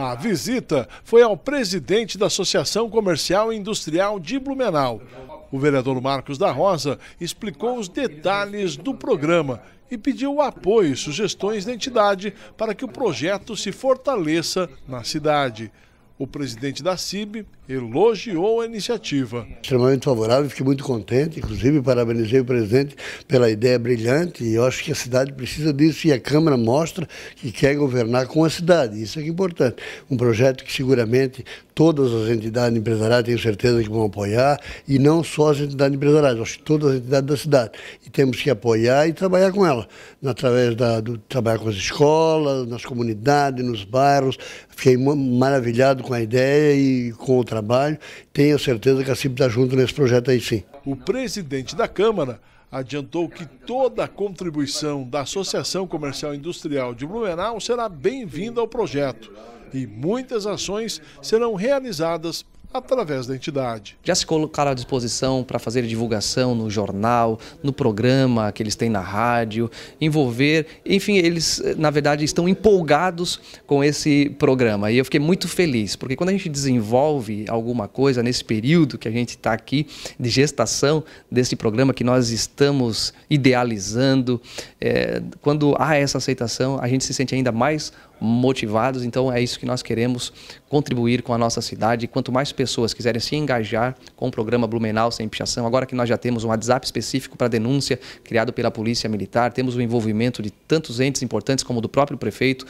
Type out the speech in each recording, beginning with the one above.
A visita foi ao presidente da Associação Comercial e Industrial de Blumenau. O vereador Marcos da Rosa explicou os detalhes do programa e pediu apoio e sugestões da entidade para que o projeto se fortaleça na cidade. O presidente da CIB elogiou a iniciativa. Extremamente favorável, fiquei muito contente, inclusive parabenizei o presidente pela ideia brilhante e eu acho que a cidade precisa disso e a Câmara mostra que quer governar com a cidade, isso é que é importante. Um projeto que seguramente todas as entidades empresariais têm certeza que vão apoiar e não só as entidades empresariais, acho que todas as entidades da cidade e temos que apoiar e trabalhar com ela, através da, do trabalhar com as escolas, nas comunidades, nos bairros, fiquei maravilhado com a ideia e com o trabalho trabalho. Tenho certeza que a CIP está junto nesse projeto aí sim. O presidente da Câmara adiantou que toda a contribuição da Associação Comercial Industrial de Blumenau será bem-vinda ao projeto e muitas ações serão realizadas através da entidade. Já se colocaram à disposição para fazer divulgação no jornal, no programa que eles têm na rádio, envolver, enfim, eles na verdade estão empolgados com esse programa e eu fiquei muito feliz porque quando a gente desenvolve alguma coisa nesse período que a gente está aqui de gestação desse programa que nós estamos idealizando, é, quando há essa aceitação, a gente se sente ainda mais motivados. Então é isso que nós queremos contribuir com a nossa cidade. Quanto mais pessoas quiserem se engajar com o programa Blumenau sem pichação, agora que nós já temos um WhatsApp específico para denúncia criado pela Polícia Militar, temos o envolvimento de tantos entes importantes como do próprio prefeito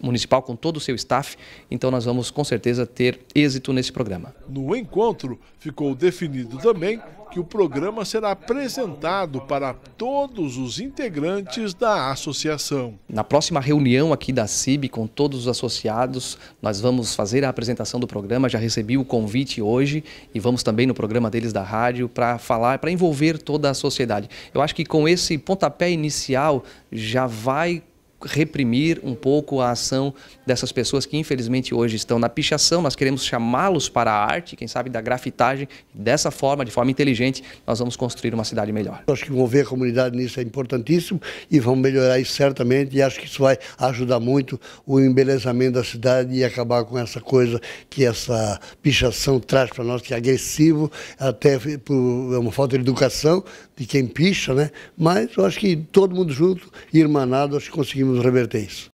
municipal com todo o seu staff. Então nós vamos com certeza ter êxito nesse programa. No encontro ficou definido também que o programa será apresentado para todos os integrantes da associação. Na próxima reunião aqui da CIB com todos os associados, nós vamos fazer a apresentação do programa. Já recebi o convite hoje e vamos também no programa deles da rádio para falar, para envolver toda a sociedade. Eu acho que com esse pontapé inicial já vai reprimir um pouco a ação dessas pessoas que infelizmente hoje estão na pichação. Nós queremos chamá-los para a arte, quem sabe da grafitagem. Dessa forma, de forma inteligente, nós vamos construir uma cidade melhor. Acho que envolver a comunidade nisso é importantíssimo e vamos melhorar isso certamente e acho que isso vai ajudar muito o embelezamento da cidade e acabar com essa coisa que essa pichação traz para nós, que é agressivo, até por, é uma falta de educação de quem picha, né? Mas eu acho que todo mundo junto, irmanado, acho que conseguimos nos reverter é isso.